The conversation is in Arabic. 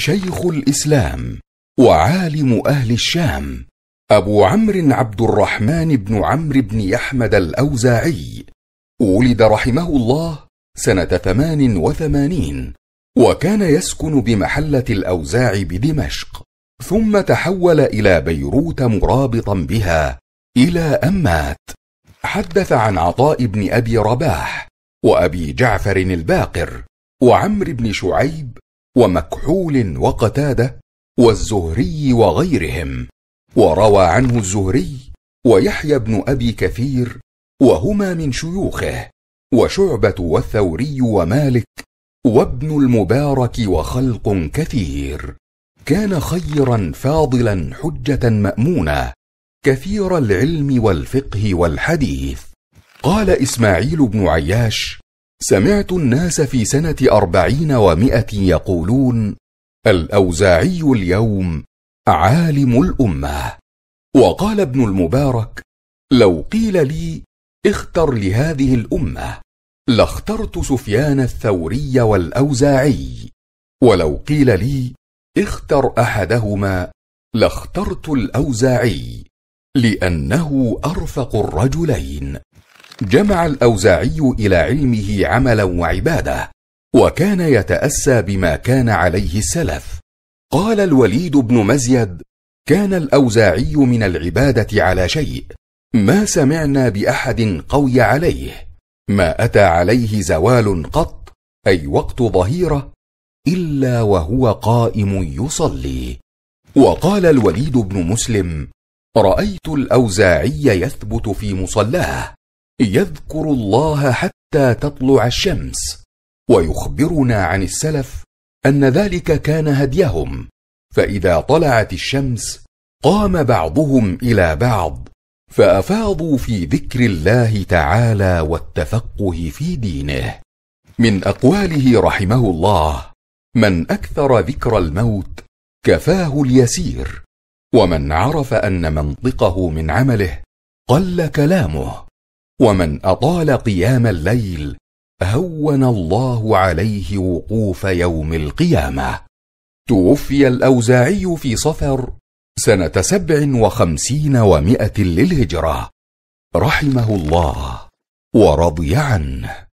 شيخ الإسلام وعالم أهل الشام أبو عمرو عبد الرحمن بن عمرو بن احمد الأوزاعي ولد رحمه الله سنة ثمان وثمانين وكان يسكن بمحلة الأوزاع بدمشق ثم تحول إلى بيروت مرابطا بها إلى أن مات حدث عن عطاء بن أبي رباح وأبي جعفر الباقر وعمر بن شعيب ومكحول وقتاده والزهري وغيرهم وروى عنه الزهري ويحيى بن ابي كثير وهما من شيوخه وشعبه والثوري ومالك وابن المبارك وخلق كثير كان خيرا فاضلا حجه مامونه كثير العلم والفقه والحديث قال اسماعيل بن عياش سمعت الناس في سنة أربعين ومائة يقولون الأوزاعي اليوم عالم الأمة وقال ابن المبارك لو قيل لي اختر لهذه الأمة لاخترت سفيان الثوري والأوزاعي ولو قيل لي اختر أحدهما لاخترت الأوزاعي لأنه أرفق الرجلين جمع الاوزاعي الى علمه عملا وعباده وكان يتاسى بما كان عليه السلف قال الوليد بن مزيد كان الاوزاعي من العباده على شيء ما سمعنا باحد قوي عليه ما اتى عليه زوال قط اي وقت ظهيره الا وهو قائم يصلي وقال الوليد بن مسلم رايت الاوزاعي يثبت في مصلاه يذكر الله حتى تطلع الشمس ويخبرنا عن السلف ان ذلك كان هديهم فاذا طلعت الشمس قام بعضهم الى بعض فافاضوا في ذكر الله تعالى والتفقه في دينه من اقواله رحمه الله من اكثر ذكر الموت كفاه اليسير ومن عرف ان منطقه من عمله قل كلامه ومن اطال قيام الليل هون الله عليه وقوف يوم القيامه توفي الاوزاعي في صفر سنه سبع وخمسين ومائه للهجره رحمه الله ورضي عنه